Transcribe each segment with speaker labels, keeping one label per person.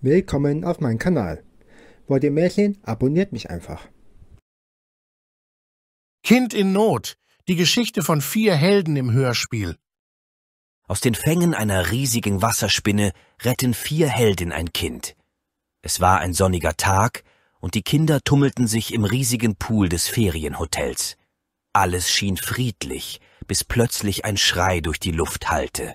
Speaker 1: Willkommen auf meinem Kanal. Wollt ihr mehr sehen? Abonniert mich einfach. Kind in Not. Die Geschichte von vier Helden im Hörspiel. Aus den Fängen einer riesigen Wasserspinne retten vier Helden ein Kind. Es war ein sonniger Tag und die Kinder tummelten sich im riesigen Pool des Ferienhotels. Alles schien friedlich, bis plötzlich ein Schrei durch die Luft hallte.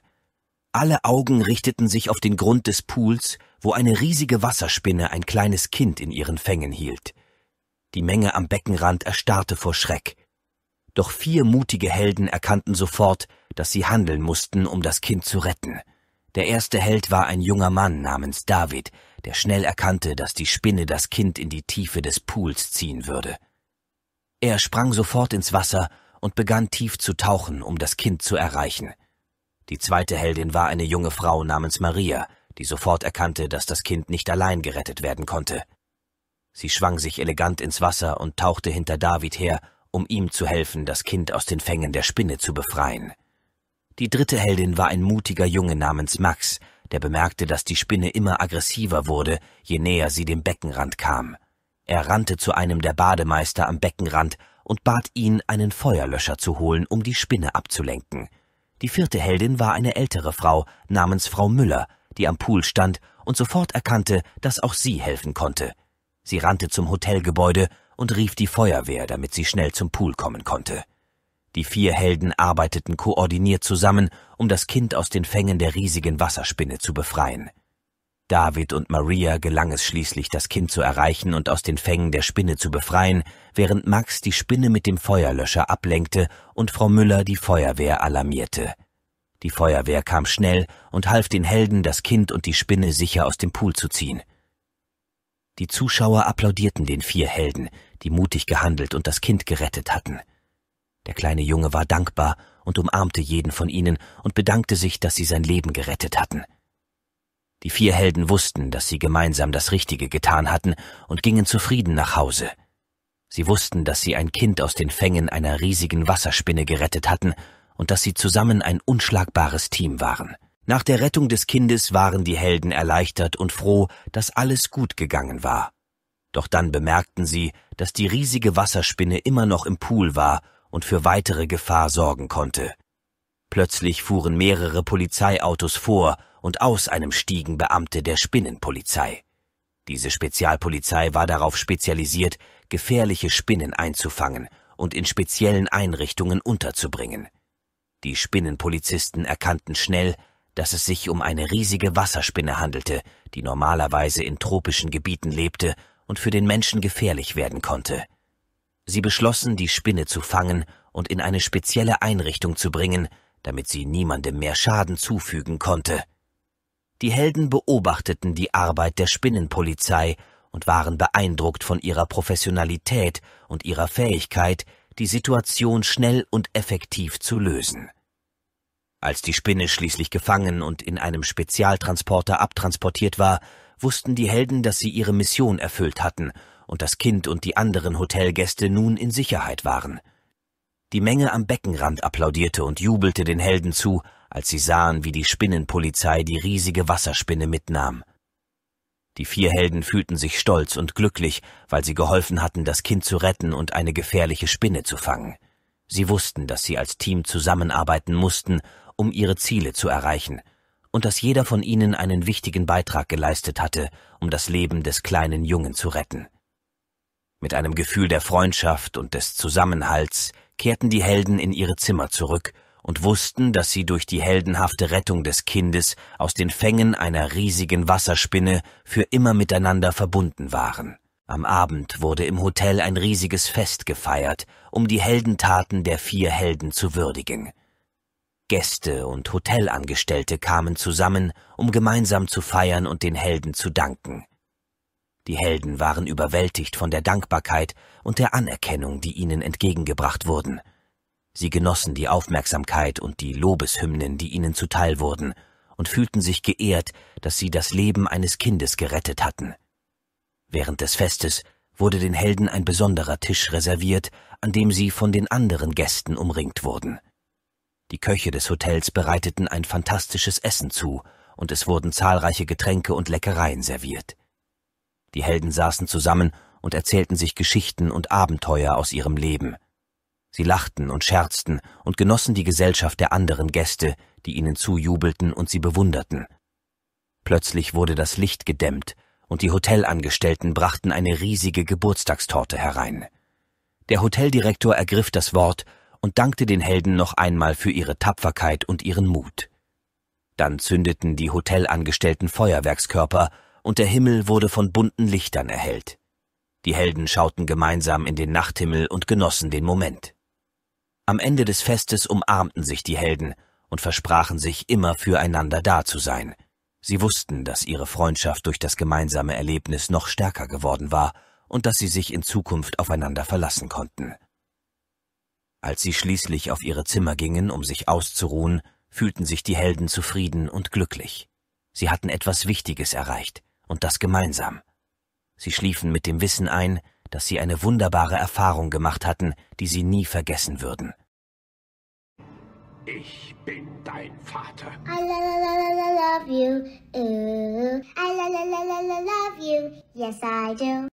Speaker 1: Alle Augen richteten sich auf den Grund des Pools wo eine riesige Wasserspinne ein kleines Kind in ihren Fängen hielt. Die Menge am Beckenrand erstarrte vor Schreck. Doch vier mutige Helden erkannten sofort, dass sie handeln mussten, um das Kind zu retten. Der erste Held war ein junger Mann namens David, der schnell erkannte, dass die Spinne das Kind in die Tiefe des Pools ziehen würde. Er sprang sofort ins Wasser und begann tief zu tauchen, um das Kind zu erreichen. Die zweite Heldin war eine junge Frau namens Maria, die sofort erkannte, dass das Kind nicht allein gerettet werden konnte. Sie schwang sich elegant ins Wasser und tauchte hinter David her, um ihm zu helfen, das Kind aus den Fängen der Spinne zu befreien. Die dritte Heldin war ein mutiger Junge namens Max, der bemerkte, dass die Spinne immer aggressiver wurde, je näher sie dem Beckenrand kam. Er rannte zu einem der Bademeister am Beckenrand und bat ihn, einen Feuerlöscher zu holen, um die Spinne abzulenken. Die vierte Heldin war eine ältere Frau namens Frau Müller, die am Pool stand und sofort erkannte, dass auch sie helfen konnte. Sie rannte zum Hotelgebäude und rief die Feuerwehr, damit sie schnell zum Pool kommen konnte. Die vier Helden arbeiteten koordiniert zusammen, um das Kind aus den Fängen der riesigen Wasserspinne zu befreien. David und Maria gelang es schließlich, das Kind zu erreichen und aus den Fängen der Spinne zu befreien, während Max die Spinne mit dem Feuerlöscher ablenkte und Frau Müller die Feuerwehr alarmierte. Die Feuerwehr kam schnell und half den Helden, das Kind und die Spinne sicher aus dem Pool zu ziehen. Die Zuschauer applaudierten den vier Helden, die mutig gehandelt und das Kind gerettet hatten. Der kleine Junge war dankbar und umarmte jeden von ihnen und bedankte sich, dass sie sein Leben gerettet hatten. Die vier Helden wussten, dass sie gemeinsam das Richtige getan hatten und gingen zufrieden nach Hause. Sie wussten, dass sie ein Kind aus den Fängen einer riesigen Wasserspinne gerettet hatten und dass sie zusammen ein unschlagbares Team waren. Nach der Rettung des Kindes waren die Helden erleichtert und froh, dass alles gut gegangen war. Doch dann bemerkten sie, dass die riesige Wasserspinne immer noch im Pool war und für weitere Gefahr sorgen konnte. Plötzlich fuhren mehrere Polizeiautos vor und aus einem stiegen Beamte der Spinnenpolizei. Diese Spezialpolizei war darauf spezialisiert, gefährliche Spinnen einzufangen und in speziellen Einrichtungen unterzubringen. Die Spinnenpolizisten erkannten schnell, dass es sich um eine riesige Wasserspinne handelte, die normalerweise in tropischen Gebieten lebte und für den Menschen gefährlich werden konnte. Sie beschlossen, die Spinne zu fangen und in eine spezielle Einrichtung zu bringen, damit sie niemandem mehr Schaden zufügen konnte. Die Helden beobachteten die Arbeit der Spinnenpolizei und waren beeindruckt von ihrer Professionalität und ihrer Fähigkeit, die Situation schnell und effektiv zu lösen. Als die Spinne schließlich gefangen und in einem Spezialtransporter abtransportiert war, wussten die Helden, dass sie ihre Mission erfüllt hatten und das Kind und die anderen Hotelgäste nun in Sicherheit waren. Die Menge am Beckenrand applaudierte und jubelte den Helden zu, als sie sahen, wie die Spinnenpolizei die riesige Wasserspinne mitnahm. Die vier Helden fühlten sich stolz und glücklich, weil sie geholfen hatten, das Kind zu retten und eine gefährliche Spinne zu fangen. Sie wussten, dass sie als Team zusammenarbeiten mussten, um ihre Ziele zu erreichen, und dass jeder von ihnen einen wichtigen Beitrag geleistet hatte, um das Leben des kleinen Jungen zu retten. Mit einem Gefühl der Freundschaft und des Zusammenhalts kehrten die Helden in ihre Zimmer zurück und wussten, dass sie durch die heldenhafte Rettung des Kindes aus den Fängen einer riesigen Wasserspinne für immer miteinander verbunden waren. Am Abend wurde im Hotel ein riesiges Fest gefeiert, um die Heldentaten der vier Helden zu würdigen. Gäste und Hotelangestellte kamen zusammen, um gemeinsam zu feiern und den Helden zu danken. Die Helden waren überwältigt von der Dankbarkeit und der Anerkennung, die ihnen entgegengebracht wurden. Sie genossen die Aufmerksamkeit und die Lobeshymnen, die ihnen zuteil wurden, und fühlten sich geehrt, dass sie das Leben eines Kindes gerettet hatten. Während des Festes wurde den Helden ein besonderer Tisch reserviert, an dem sie von den anderen Gästen umringt wurden. Die Köche des Hotels bereiteten ein fantastisches Essen zu, und es wurden zahlreiche Getränke und Leckereien serviert. Die Helden saßen zusammen und erzählten sich Geschichten und Abenteuer aus ihrem Leben, Sie lachten und scherzten und genossen die Gesellschaft der anderen Gäste, die ihnen zujubelten und sie bewunderten. Plötzlich wurde das Licht gedämmt, und die Hotelangestellten brachten eine riesige Geburtstagstorte herein. Der Hoteldirektor ergriff das Wort und dankte den Helden noch einmal für ihre Tapferkeit und ihren Mut. Dann zündeten die Hotelangestellten Feuerwerkskörper, und der Himmel wurde von bunten Lichtern erhellt. Die Helden schauten gemeinsam in den Nachthimmel und genossen den Moment. Am Ende des Festes umarmten sich die Helden und versprachen sich immer füreinander da zu sein. Sie wussten, dass ihre Freundschaft durch das gemeinsame Erlebnis noch stärker geworden war und dass sie sich in Zukunft aufeinander verlassen konnten. Als sie schließlich auf ihre Zimmer gingen, um sich auszuruhen, fühlten sich die Helden zufrieden und glücklich. Sie hatten etwas Wichtiges erreicht, und das gemeinsam. Sie schliefen mit dem Wissen ein, dass sie eine wunderbare Erfahrung gemacht hatten, die sie nie vergessen würden. Ich bin dein Vater. I love you. Ooh. I love you. Yes, I do.